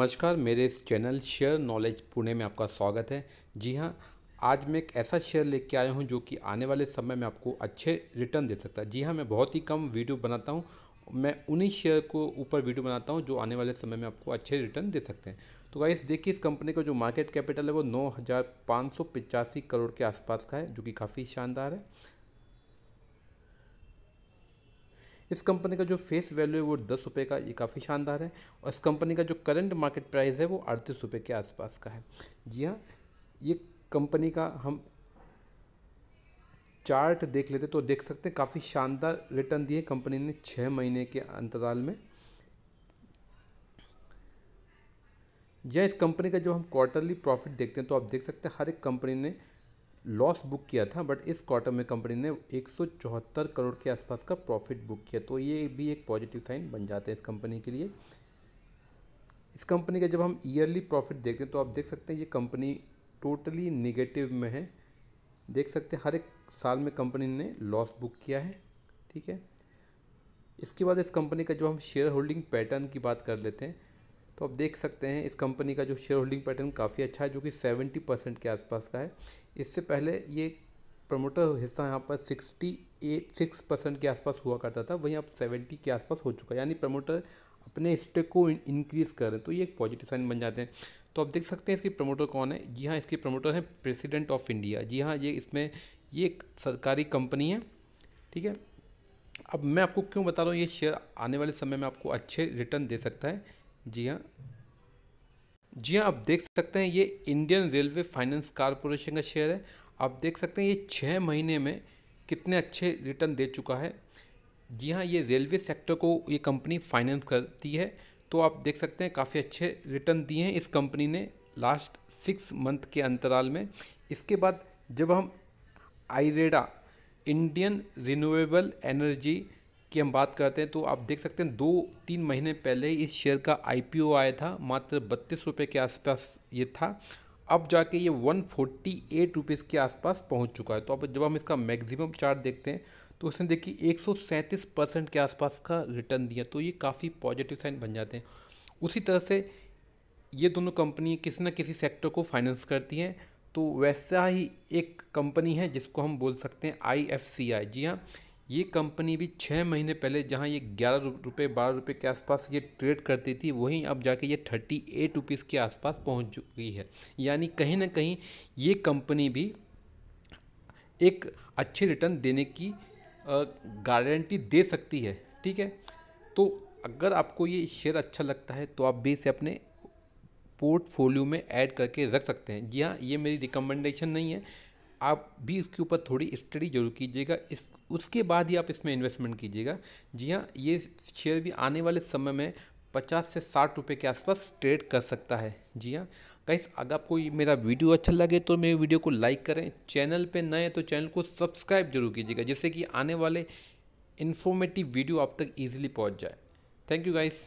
नमस्कार मेरे इस चैनल शेयर नॉलेज पुणे में आपका स्वागत है जी हाँ आज मैं एक ऐसा शेयर लेके आया हूँ जो कि आने वाले समय में आपको अच्छे रिटर्न दे सकता है जी हाँ मैं बहुत ही कम वीडियो बनाता हूँ मैं उन्हीं शेयर को ऊपर वीडियो बनाता हूँ जो आने वाले समय में आपको अच्छे रिटर्न दे सकते हैं तो गाइस देखिए इस कंपनी का जो मार्केट कैपिटल है वो नौ करोड़ के आसपास का है जो कि काफ़ी शानदार है इस कंपनी का जो फेस वैल्यू है वो दस रुपये का ये काफ़ी शानदार है और इस कंपनी का जो करंट मार्केट प्राइस है वो अड़तीस रुपये के आसपास का है जी हाँ ये कंपनी का हम चार्ट देख लेते तो देख सकते हैं काफ़ी शानदार रिटर्न दिए कंपनी ने छः महीने के अंतराल में या इस कंपनी का जो हम क्वार्टरली प्रॉफिट देखते हैं तो आप देख सकते हैं हर एक कंपनी ने लॉस बुक किया था बट इस क्वार्टर में कंपनी ने एक करोड़ के आसपास का प्रॉफिट बुक किया तो ये भी एक पॉजिटिव साइन बन जाते हैं इस कंपनी के लिए इस कंपनी का जब हम ईयरली प्रॉफिट देखते हैं तो आप देख सकते हैं ये कंपनी टोटली निगेटिव में है देख सकते हैं हर एक साल में कंपनी ने लॉस बुक किया है ठीक है इसके बाद इस कंपनी का जो हम शेयर होल्डिंग पैटर्न की बात कर लेते हैं तो आप देख सकते हैं इस कंपनी का जो शेयर होल्डिंग पैटर्न काफ़ी अच्छा है जो कि सेवेंटी परसेंट के आसपास का है इससे पहले ये प्रमोटर हिस्सा यहाँ पर सिक्सटी एट सिक्स परसेंट के आसपास हुआ करता था वहीं अब सेवेंटी के आसपास हो चुका है यानी प्रमोटर अपने स्टेक को इंक्रीज़ हैं तो ये एक पॉजिटिव साइन बन जाते हैं तो आप देख सकते हैं इसके प्रमोटर कौन है जी हाँ इसके प्रमोटर हैं प्रेसिडेंट ऑफ इंडिया जी हाँ ये इसमें ये एक सरकारी कंपनी है ठीक है अब मैं आपको क्यों बता रहा हूँ ये शेयर आने वाले समय में आपको अच्छे रिटर्न दे सकता है जी हाँ जी हाँ आप देख सकते हैं ये इंडियन रेलवे फाइनेंस कॉरपोरेशन का शेयर है आप देख सकते हैं ये छः महीने में कितने अच्छे रिटर्न दे चुका है जी हाँ ये रेलवे सेक्टर को ये कंपनी फाइनेंस करती है तो आप देख सकते हैं काफ़ी अच्छे रिटर्न दिए हैं इस कंपनी ने लास्ट सिक्स मंथ के अंतराल में इसके बाद जब हम आईरेडा इंडियन रिन्यूएबल एनर्जी की हम बात करते हैं तो आप देख सकते हैं दो तीन महीने पहले इस शेयर का आई आया था मात्र बत्तीस रुपये के आसपास ये था अब जाके ये वन फोर्टी एट रुपीज़ के आसपास पहुंच चुका है तो अब जब हम इसका मैक्सिमम चार्ट देखते हैं तो उसने देखिए एक सौ सैंतीस परसेंट के आसपास का रिटर्न दिया तो ये काफ़ी पॉजिटिव साइन बन जाते हैं उसी तरह से ये दोनों कंपनी किसी न किसी सेक्टर को फाइनेंस करती हैं तो वैसा ही एक कंपनी है जिसको हम बोल सकते हैं आई एफ सी आई जी हाँ ये कंपनी भी छः महीने पहले जहाँ ये ग्यारह रुपये बारह रुपये के आसपास ये ट्रेड करती थी वहीं अब जाके ये थर्टी एट रुपीज़ के आसपास पहुँच चुकी है यानी कहीं ना कहीं ये कंपनी भी एक अच्छे रिटर्न देने की गारंटी दे सकती है ठीक है तो अगर आपको ये शेयर अच्छा लगता है तो आप भी इसे अपने पोर्टफोलियो में ऐड करके रख सकते हैं जी हाँ ये मेरी रिकमेंडेशन नहीं है आप भी इसके ऊपर थोड़ी स्टडी जरूर कीजिएगा इस उसके बाद ही आप इसमें इन्वेस्टमेंट कीजिएगा जी हाँ ये शेयर भी आने वाले समय में पचास से साठ रुपये के आसपास ट्रेड कर सकता है जी हाँ गाइस अगर आपको मेरा वीडियो अच्छा लगे तो मेरे वीडियो को लाइक करें चैनल पर नए तो चैनल को सब्सक्राइब जरूर कीजिएगा जिससे कि आने वाले इन्फॉर्मेटिव वीडियो आप तक ईजिली पहुँच जाए थैंक यू गाइस